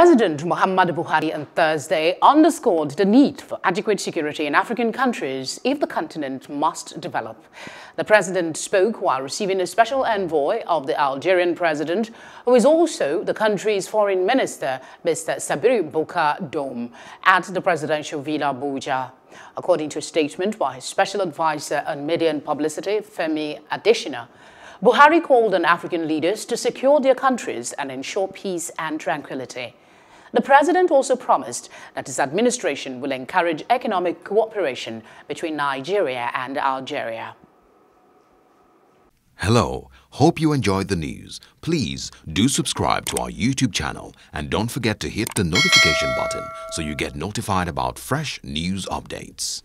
President Mohammad Buhari on Thursday underscored the need for adequate security in African countries if the continent must develop. The president spoke while receiving a special envoy of the Algerian president, who is also the country's foreign minister, Mr. Sabri Bouka Dom, at the presidential villa Abuja. According to a statement by his special advisor on media and publicity, Femi Adishina, Buhari called on African leaders to secure their countries and ensure peace and tranquility. The president also promised that his administration will encourage economic cooperation between Nigeria and Algeria. Hello, hope you enjoyed the news. Please do subscribe to our YouTube channel and don't forget to hit the notification button so you get notified about fresh news updates.